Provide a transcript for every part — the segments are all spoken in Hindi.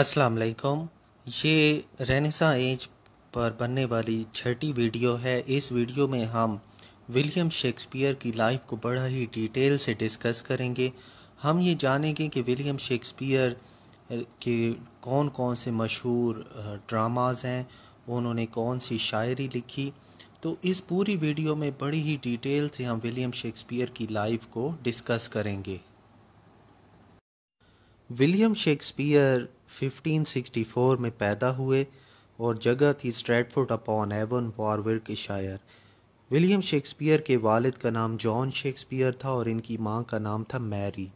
अस्सलाम वालेकुम ये रेनेसा एज पर बनने वाली छठी वीडियो है इस वीडियो में हम विलियम शेक्सपियर की लाइफ को बड़ा ही डिटेल से डिस्कस करेंगे हम ये जानेंगे कि विलियम शेक्सपियर के कौन कौन से मशहूर ड्रामाज हैं उन्होंने कौन सी शायरी लिखी तो इस पूरी वीडियो में बड़ी ही डिटेल से हम विलियम शेक्सपियर की लाइफ को डिस्कस करेंगे विलियम शेक्सपियर 1564 में पैदा हुए और जगह थी स्ट्रेटफोर्ड अपॉन एवन वारविर के शायर विलियम शेक्सपियर के वालिद का नाम जॉन शेक्सपियर था और इनकी माँ का नाम था मैरी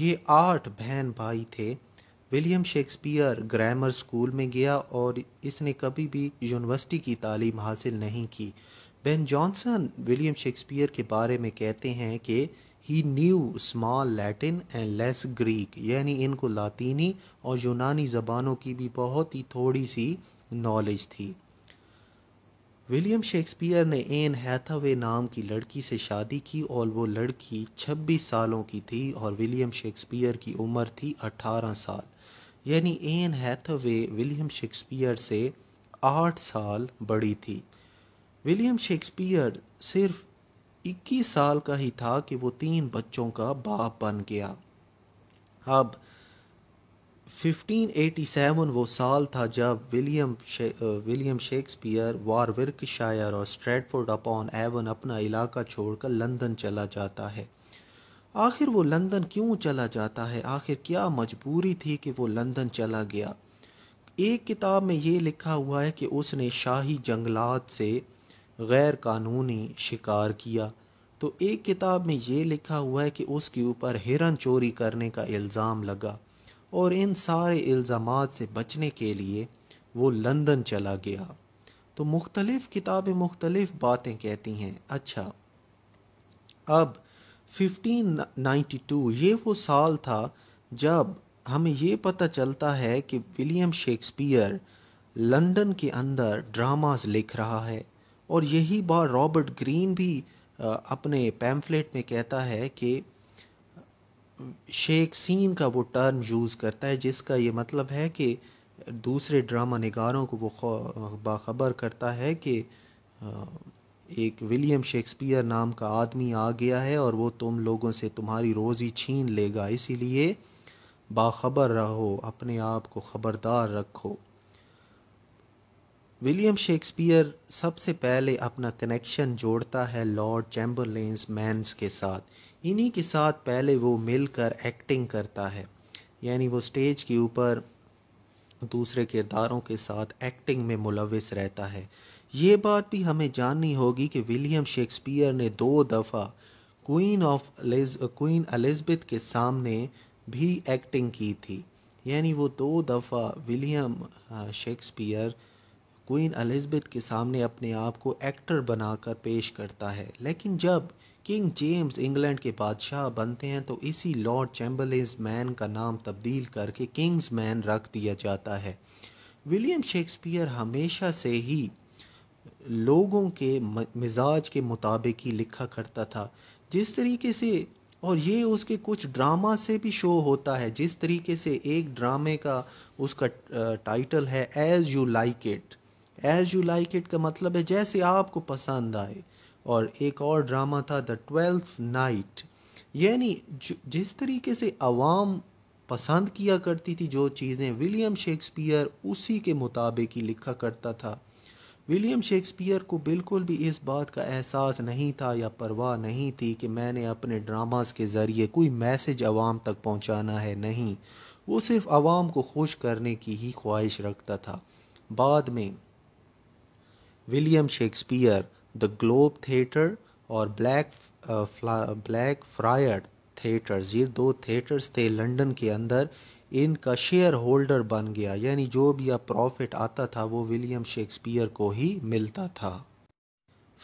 ये आठ बहन भाई थे विलियम शेक्सपियर ग्रामर स्कूल में गया और इसने कभी भी यूनिवर्सिटी की तालीम हासिल नहीं की बेन जॉनसन विलियम शेक्सपियर के बारे में कहते हैं कि he knew small Latin and less Greek यानी इनको लातीनी और यूनानी ज़बानों की भी बहुत ही थोड़ी सी नॉलेज थी विलियम शेक्सपियर ने एन हैथावे नाम की लड़की से शादी की और वो लड़की 26 सालों की थी और विलियम शेक्सपियर की उम्र थी 18 साल यानी एन हैथावे विलियम शेक्सपियर से आठ साल बड़ी थी विलियम शेक्सपियर सिर्फ इक्कीस साल का ही था कि वो तीन बच्चों का बाप बन गया अब 1587 वो साल था जब विलियम शे, विलियम शेक्सपियर वारविर्क शायर और स्ट्रेडफोर्ड अपॉन एवन अपना इलाका छोड़कर लंदन चला जाता है आखिर वो लंदन क्यों चला जाता है आखिर क्या मजबूरी थी कि वो लंदन चला गया एक किताब में ये लिखा हुआ है कि उसने शाही जंगलात से गैर कानूनी शिकार किया तो एक किताब में ये लिखा हुआ है कि उसके ऊपर हिरन चोरी करने का इल्ज़ाम लगा और इन सारे इल्ज़ाम से बचने के लिए वो लंदन चला गया तो मुख्तलिफ़ किताबें मुख्तलिफ़ बातें कहती हैं अच्छा अब 1592 ये वो साल था जब हमें ये पता चलता है कि विलियम शेक्सपियर लंदन के अंदर ड्रामास लिख रहा है और यही बार रॉबर्ट ग्रीन भी अपने पैम्फलेट में कहता है कि शेख सीन का वो टर्म यूज़ करता है जिसका ये मतलब है कि दूसरे ड्रामा निगारों को वो बाखबर करता है कि एक विलियम शेक्सपियर नाम का आदमी आ गया है और वो तुम लोगों से तुम्हारी रोज़ी छीन लेगा इसीलिए बाखबर रहो अपने आप को ख़बरदार रखो विलियम शेक्सपियर सबसे पहले अपना कनेक्शन जोड़ता है लॉर्ड चैम्बरलेंस मैंस के साथ इन्हीं के साथ पहले वो मिलकर एक्टिंग करता है यानी वो स्टेज के ऊपर दूसरे किरदारों के साथ एक्टिंग में मुलविस रहता है ये बात भी हमें जाननी होगी कि विलियम शेक्सपियर ने दो दफ़ा क्वीन ऑफ क्वीन एलिजबेथ के सामने भी एक्टिंग की थी यानी वो दो दफ़ा विलियम हाँ, शेक्सपियर क्वीन एलिजबेथ के सामने अपने आप को एक्टर बनाकर पेश करता है लेकिन जब किंग जेम्स इंग्लैंड के बादशाह बनते हैं तो इसी लॉर्ड चैम्बलिज मैन का नाम तब्दील करके किंग्स मैन रख दिया जाता है विलियम शेक्सपियर हमेशा से ही लोगों के मिजाज के मुताबिक ही लिखा करता था जिस तरीके से और ये उसके कुछ ड्रामा से भी शो होता है जिस तरीके से एक ड्रामे का उसका टाइटल है as you like it as you like it का मतलब है जैसे आपको पसंद आए और एक और ड्रामा था द ट्वेल्थ नाइट यानी जिस तरीके से आवाम पसंद किया करती थी जो चीज़ें विलियम शेक्सपियर उसी के मुताबिक ही लिखा करता था विलियम शेक्सपियर को बिल्कुल भी इस बात का एहसास नहीं था या परवाह नहीं थी कि मैंने अपने ड्रामास के ज़रिए कोई मैसेज आवाम तक पहुंचाना है नहीं वो सिर्फ आवाम को खुश करने की ही ख्वाहिश रखता था बाद में William Shakespeare the Globe theatre और ब्लैक ब्लैक फ्रायड थिएटर्स ये दो थिएटर्स थे लंदन के अंदर इनका शेयर होल्डर बन गया यानी जो भी अब प्रॉफिट आता था वो विलियम शेक्सपियर को ही मिलता था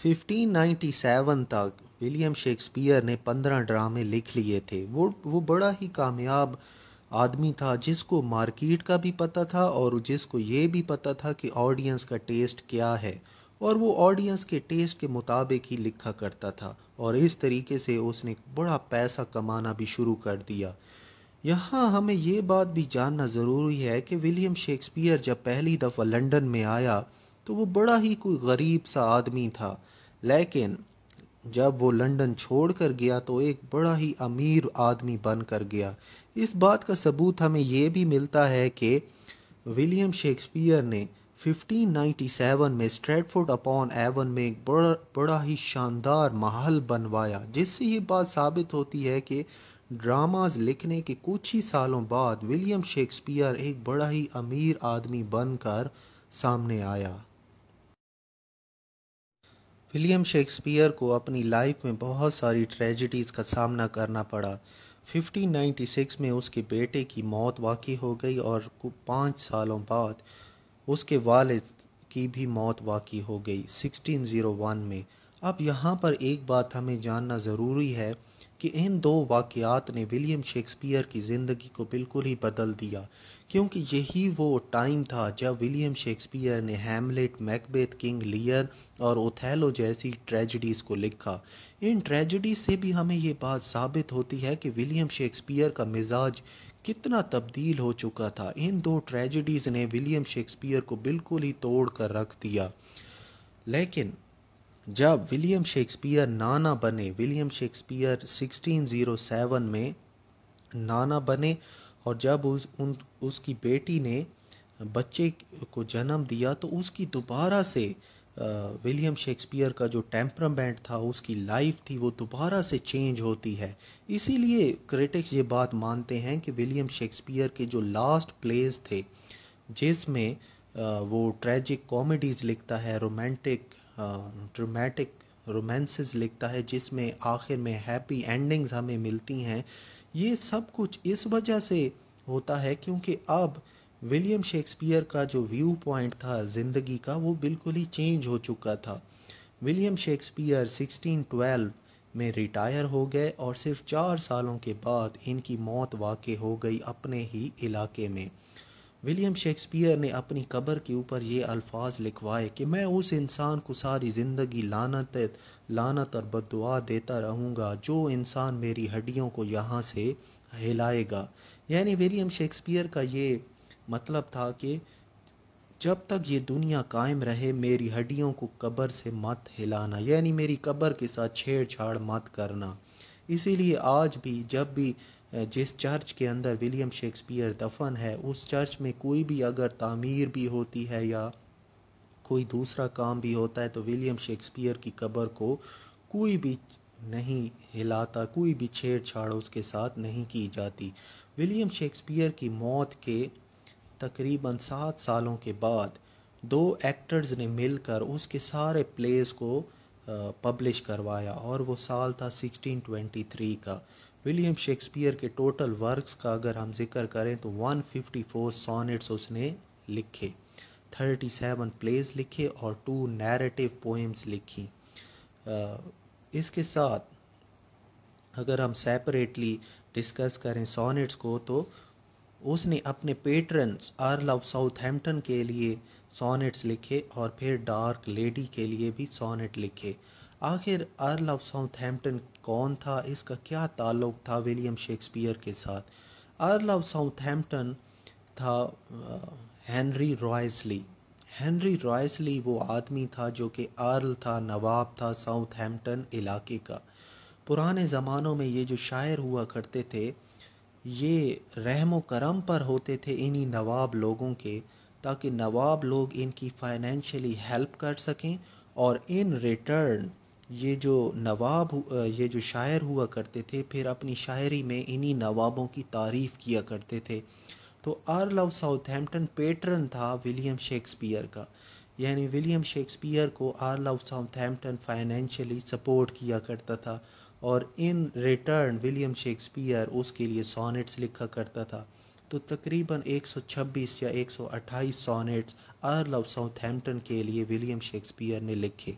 1597 तक विलियम शेक्सपियर ने 15 ड्रामे लिख लिए थे वो वो बड़ा ही कामयाब आदमी था जिसको मार्केट का भी पता था और जिसको ये भी पता था कि ऑडियंस का टेस्ट क्या है और वो ऑडियंस के टेस्ट के मुताबिक ही लिखा करता था और इस तरीके से उसने बड़ा पैसा कमाना भी शुरू कर दिया यहाँ हमें ये बात भी जानना ज़रूरी है कि विलियम शेक्सपियर जब पहली दफ़ा लंदन में आया तो वो बड़ा ही कोई गरीब सा आदमी था लेकिन जब वो लंदन छोड़कर गया तो एक बड़ा ही अमीर आदमी बन कर गया इस बात का सबूत हमें यह भी मिलता है कि विलियम शेक्सपियर ने 1597 में स्ट्रेटफोर्ड अपॉन एवन में एक बड़ा बड़ा ही शानदार महल बनवाया जिससे ये बात साबित होती है कि ड्रामाज लिखने के कुछ ही सालों बाद विलियम शेक्सपियर एक बड़ा ही अमीर आदमी बनकर सामने आया विलियम शेक्सपियर को अपनी लाइफ में बहुत सारी ट्रेजिडीज़ का सामना करना पड़ा 1596 में उसके बेटे की मौत वाकई हो गई और पाँच सालों बाद उसके वालिद की भी मौत वाकई हो गई 1601 में अब यहाँ पर एक बात हमें जानना ज़रूरी है कि इन दो वाक़ात ने विलियम शेक्सपियर की ज़िंदगी को बिल्कुल ही बदल दिया क्योंकि यही वो टाइम था जब विलियम शेक्सपियर ने हेमलेट मैकबेथ किंग लियर और ओथेलो जैसी ट्रेजडीज़ को लिखा इन ट्रेजडीज़ से भी हमें ये बात साबित होती है कि विलियम शेक्सपियर का मिजाज कितना तब्दील हो चुका था इन दो ट्रेजडीज़ ने विलियम शेक्सपियर को बिल्कुल ही तोड़ कर रख दिया लेकिन जब विलियम शेक्सपियर नाना बने विलियम शेक्सपियर 1607 में नाना बने और जब उस उन उसकी बेटी ने बच्चे को जन्म दिया तो उसकी दोबारा से विलियम शेक्सपियर का जो टेम्परामेंट था उसकी लाइफ थी वो दोबारा से चेंज होती है इसीलिए क्रिटिक्स ये बात मानते हैं कि विलियम शेक्सपियर के जो लास्ट प्लेज थे जिसमें वो ट्रेजिक कॉमेडीज़ लिखता है रोमांटिक ड्रामेटिक रोमांसेस लिखता है जिसमें आखिर में हैप्पी एंडिंग्स हमें मिलती हैं ये सब कुछ इस वजह से होता है क्योंकि अब विलियम शेक्सपियर का जो व्यू पॉइंट था ज़िंदगी का वो बिल्कुल ही चेंज हो चुका था विलियम शेक्सपियर 1612 में रिटायर हो गए और सिर्फ चार सालों के बाद इनकी मौत वाक़ हो गई अपने ही इलाके में विलियम शेक्सपियर ने अपनी कब्र के ऊपर ये अल्फाज लिखवाए कि मैं उस इंसान को सारी ज़िंदगी लानत लानत और बददुआ देता रहूँगा जो इंसान मेरी हड्डियों को यहाँ से हिलाएगा यानी विलियम शेक्सपियर का ये मतलब था कि जब तक ये दुनिया कायम रहे मेरी हड्डियों को कब्र से मत हिलाना यानी मेरी कब्र के साथ छेड़छाड़ मत करना इसीलिए आज भी जब भी जिस चर्च के अंदर विलियम शेक्सपियर दफन है उस चर्च में कोई भी अगर तामीर भी होती है या कोई दूसरा काम भी होता है तो विलियम शेक्सपियर की कब्र को कोई भी नहीं हिलाता कोई भी छेड़छाड़ उसके साथ नहीं की जाती विलियम शेक्सपियर की मौत के तकरीबन सात सालों के बाद दो एक्टर्स ने मिलकर उसके सारे प्लेस को पब्लिश करवाया और वो साल था 1623 का विलियम शेक्सपियर के टोटल वर्क्स का अगर हम जिक्र करें तो 154 सोनेट्स उसने लिखे 37 प्लेज लिखे और टू नैरेटिव पोएम्स लिखी इसके साथ अगर हम सेपरेटली डिस्कस करें सोनेट्स को तो उसने अपने पेटर्न्स आर्ल ऑफ साउथहैम्पटन के लिए सोनेट्स लिखे और फिर डार्क लेडी के लिए भी सोनेट लिखे आखिर आर्ल ऑफ साउथहैम्पटन कौन था इसका क्या ताल्लुक था विलियम शेक्सपियर के साथ अर्ल ऑफ साउथहैम्पटन था हेनरी रॉयसली हेनरी रॉयसली वो आदमी था जो कि अर्ल था नवाब था साउथहैम्पटन इलाके का पुराने ज़मानों में ये जो शायर हुआ करते थे ये रहम करम पर होते थे इन्हीं नवाब लोगों के ताकि नवाब लोग इनकी फाइनेंशियली हेल्प कर सकें और इन रिटर्न ये जो नवाब ये जो शायर हुआ करते थे फिर अपनी शायरी में इन्हीं नवाबों की तारीफ़ किया करते थे तो आर्ल ऑफ साउथहैम्पटन पेटर्न था विलियम शेक्सपियर का यानी विलियम शेक्सपियर को Earl of Southampton financially support किया करता था और इन रिटर्न विलियम शेक्सपियर उसके लिए सोनेट्स लिखा करता था तो तकरीबन 126 या 128 सोनेट्स आर्ल ऑफ साउथहैम्पटन के लिए विलियम शेक्सपियर ने लिखे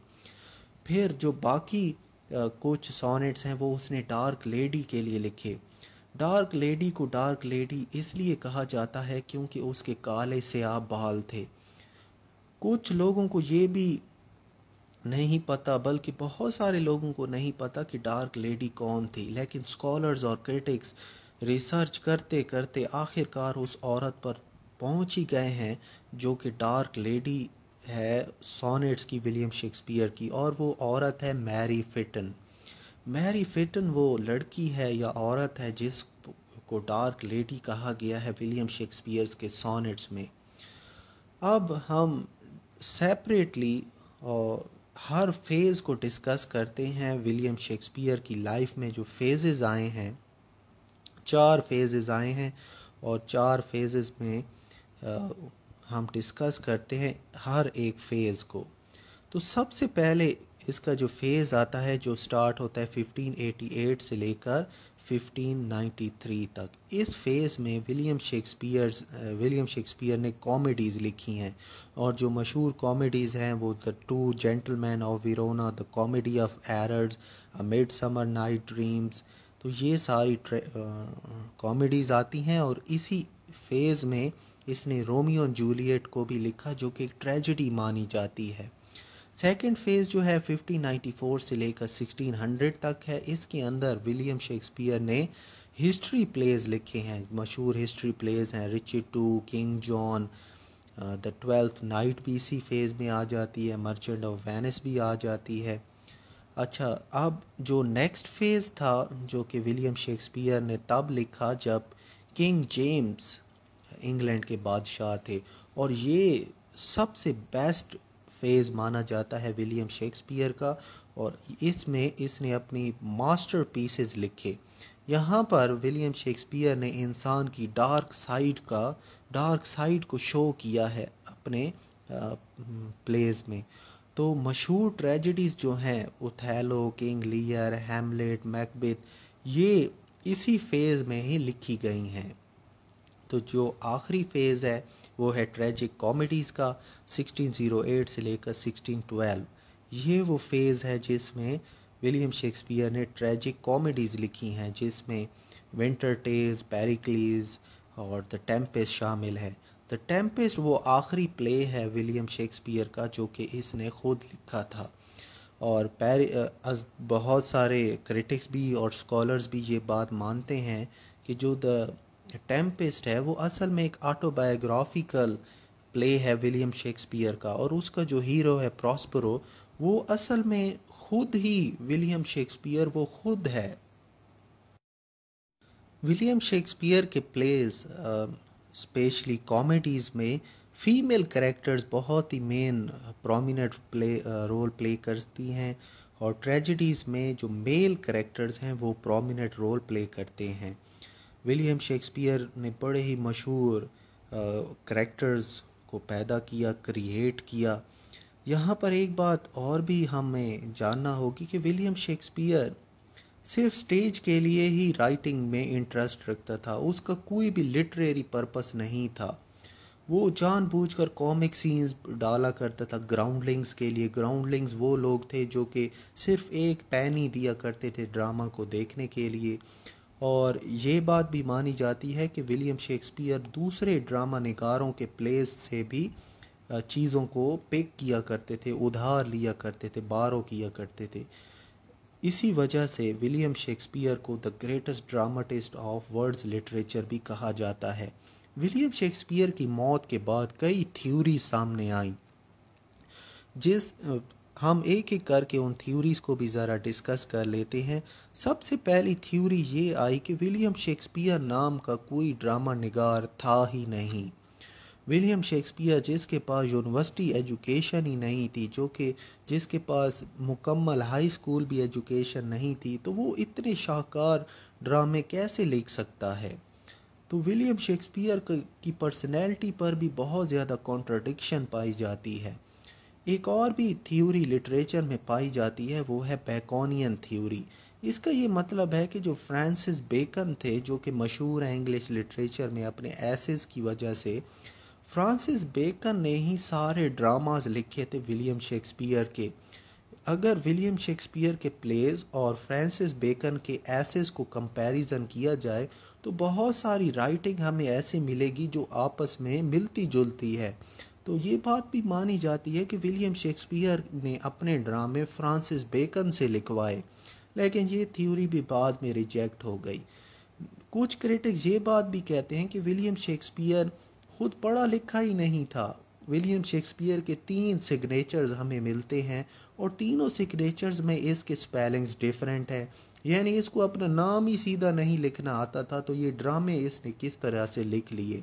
फिर जो बाकी कुछ सोनेट्स हैं वो उसने डार्क लेडी के लिए लिखे डार्क लेडी को डार्क लेडी इसलिए कहा जाता है क्योंकि उसके काले से आप बहाल थे कुछ लोगों को ये भी नहीं पता बल्कि बहुत सारे लोगों को नहीं पता कि डार्क लेडी कौन थी लेकिन स्कॉलर्स और क्रिटिक्स रिसर्च करते करते आखिरकार उस औरत पर पहुंच ही गए हैं जो कि डार्क लेडी है सोनेट्स की विलियम शेक्सपियर की और वो औरत है मैरी फिटन मैरी फिटन वो लड़की है या औरत है जिस को डार्क लेडी कहा गया है विलियम शेक्सपियर्स के सोनेट्स में अब हम सेपरेटली हर फेज़ को डिस्कस करते हैं विलियम शेक्सपियर की लाइफ में जो फेजेस आए हैं चार फेजेज़ आए हैं और चार फेजेस में हम डिस्कस करते हैं हर एक फेज़ को तो सबसे पहले इसका जो फेज़ आता है जो स्टार्ट होता है 1588 से लेकर 1593 तक इस फेज़ में विलियम शेक्सपियर विलियम शेक्सपियर ने कॉमेडीज़ लिखी हैं और जो मशहूर कॉमेडीज़ हैं वो the two gentleman of Verona the comedy of errors a midsummer night dreams तो ये सारी कॉमेडीज़ आती हैं और इसी फेज़ में इसने रोमियो और जूलियट को भी लिखा जो कि एक ट्रेजिडी मानी जाती है सेकेंड फेज़ जो है 1594 से लेकर 1600 तक है इसके अंदर विलियम शेक्सपियर ने हिस्ट्री प्लेज लिखे हैं मशहूर हिस्ट्री प्लेज हैं Richard two king John the twelfth night भी इसी फेज़ में आ जाती है मर्चेंट ऑफ वेनिस भी आ जाती है अच्छा अब जो नेक्स्ट फेज़ था जो कि विलियम शेक्सपियर ने तब लिखा जब किंग जेम्स इंग्लैंड के बादशाह थे और ये सबसे बेस्ट फेज़ माना जाता है विलियम शेक्सपियर का और इसमें इसने अपनी मास्टर पीसेज लिखे यहाँ पर विलियम शेक्सपियर ने इंसान की डार्क साइड का डार्क साइड को शो किया है अपने प्लेज में तो मशहूर ट्रेजडीज़ जो हैं उथैलो किंग लियर हेमलेट मैकबेथ ये इसी फेज़ में ही लिखी गई हैं तो जो आखिरी फेज़ है वो है ट्रेजिक कॉमेडीज़ का 1608 से लेकर 1612 ये वो फेज़ है जिसमें विलियम शेक्सपियर ने ट्रेजिक कॉमेडीज़ लिखी हैं जिसमें विंटर टेज पेरिक्लीज और द टेम्पेस्ट शामिल है द टेम्पेस्ट वो आखिरी प्ले है विलियम शेक्सपियर का जो कि इसने खुद लिखा था और पैर बहुत सारे क्रिटिक्स भी और स्कॉलर्स भी ये बात मानते हैं कि जो द टेम्पेस्ट है वो असल में एक ऑटोबायोग्राफिकल प्ले है विलियम शेक्सपियर का और उसका जो हीरो है प्रॉस्परो वो असल में खुद ही विलियम शेक्सपियर वो खुद है विलियम शेक्सपियर के प्लेज स्पेशली कॉमेडीज़ में फीमेल करेक्टर्स बहुत ही main prominent play role play करती हैं और ट्रेजिडीज़ में जो मेल करेक्टर्स हैं वो प्रोमिनेंट रोल प्ले करते हैं विलियम शेक्सपियर ने बड़े ही मशहूर करेक्टर्स uh, को पैदा किया क्रिएट किया यहाँ पर एक बात और भी हमें जानना होगी कि विलियम शेक्सपियर सिर्फ स्टेज के लिए ही राइटिंग में इंटरेस्ट रखता था उसका कोई भी लिटरेरी पर्पस नहीं था वो जानबूझकर कॉमिक सीन्स डाला करता था ग्राउंडलिंग्स के लिए ग्राउंडलिंग्स वो लोग थे जो कि सिर्फ एक पैन ही दिया करते थे ड्रामा को देखने के लिए और ये बात भी मानी जाती है कि विलियम शेक्सपियर दूसरे ड्रामा नगारों के प्लेस से भी चीज़ों को पिक किया करते थे उधार लिया करते थे बारो किया करते थे इसी वजह से विलियम शेक्सपियर को the greatest dramatist of world's literature भी कहा जाता है विलियम शेक्सपियर की मौत के बाद कई थ्योरी सामने आई जिस हम एक एक करके उन थ्योरीज़ को भी ज़रा डिस्कस कर लेते हैं सबसे पहली थ्योरी ये आई कि विलियम शेक्सपियर नाम का कोई ड्रामा निगार था ही नहीं विलियम शेक्सपियर जिसके पास यूनिवर्सिटी एजुकेशन ही नहीं थी जो कि जिसके पास मुकम्मल हाई स्कूल भी एजुकेशन नहीं थी तो वो इतने शाहकार ड्रामे कैसे लिख सकता है तो विलियम शेक्सपियर की पर्सनैलिटी पर भी बहुत ज़्यादा कॉन्ट्रडिक्शन पाई जाती है एक और भी थ्योरी लिटरेचर में पाई जाती है वो है बेकोनियन थ्योरी इसका ये मतलब है कि जो फ्रांसिस बेकन थे जो कि मशहूर हैं इंग्लिश लिटरेचर में अपने ऐसेज की वजह से फ्रांसिस बेकन ने ही सारे ड्रामाज लिखे थे विलियम शेक्सपियर के अगर विलियम शेक्सपियर के प्लेज और फ्रांसिस बेकन के एसेस को कंपैरिजन किया जाए तो बहुत सारी राइटिंग हमें ऐसे मिलेगी जो आपस में मिलती जुलती है तो ये बात भी मानी जाती है कि विलियम शेक्सपियर ने अपने ड्रामे फ्रांसिस बेकन से लिखवाए लेकिन ये थ्योरी भी बाद में रिजेक्ट हो गई कुछ क्रिटिक्स ये बात भी कहते हैं कि विलियम शेक्सपियर खुद पढ़ा लिखा ही नहीं था विलियम शेक्सपियर के तीन सिग्नेचर्स हमें मिलते हैं और तीनों सिग्नेचर्स में इसके स्पेलिंग्स डिफरेंट है यानी इसको अपना नाम ही सीधा नहीं लिखना आता था तो ये ड्रामे इसने किस तरह से लिख लिए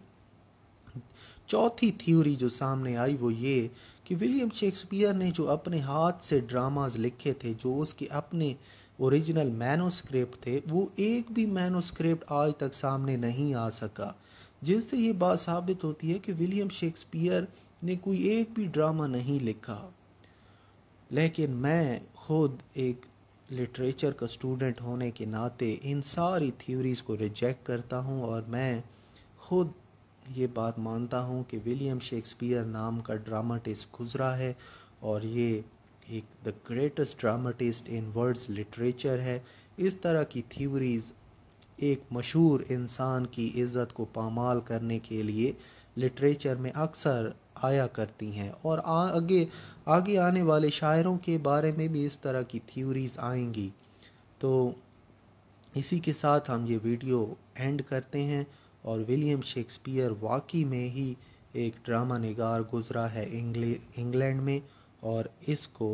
चौथी थ्योरी जो सामने आई वो ये कि विलियम शेक्सपियर ने जो अपने हाथ से ड्रामाज लिखे थे जो उसके अपने ओरिजिनल मैनोस्क्रिप्ट थे वो एक भी मैनोस्क्रिप्ट आज तक सामने नहीं आ सका जिससे ये बात साबित होती है कि विलियम शेक्सपियर ने कोई एक भी ड्रामा नहीं लिखा लेकिन मैं खुद एक लिटरेचर का स्टूडेंट होने के नाते इन सारी थ्योरीज़ को रिजेक्ट करता हूँ और मैं खुद ये बात मानता हूँ कि विलियम शेक्सपियर नाम का ड्रामाटिस्ट गुज़रा है और ये एक the greatest dramatist in world's literature है इस तरह की थ्योरीज़ एक मशहूर इंसान की इज़्ज़त को पामाल करने के लिए लिटरेचर में अक्सर आया करती हैं और आगे आगे आने वाले शायरों के बारे में भी इस तरह की थ्योरीज आएंगी तो इसी के साथ हम ये वीडियो एंड करते हैं और विलियम शेक्सपियर वाकई में ही एक ड्रामा नगार गुजरा है इंग्लैंड में और इसको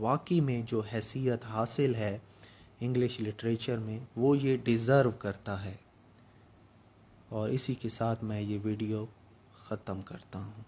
वाकई में जो हैसियत हासिल है इंग्लिश लिटरेचर में वो ये डिज़र्व करता है और इसी के साथ मैं ये वीडियो ख़त्म करता हूँ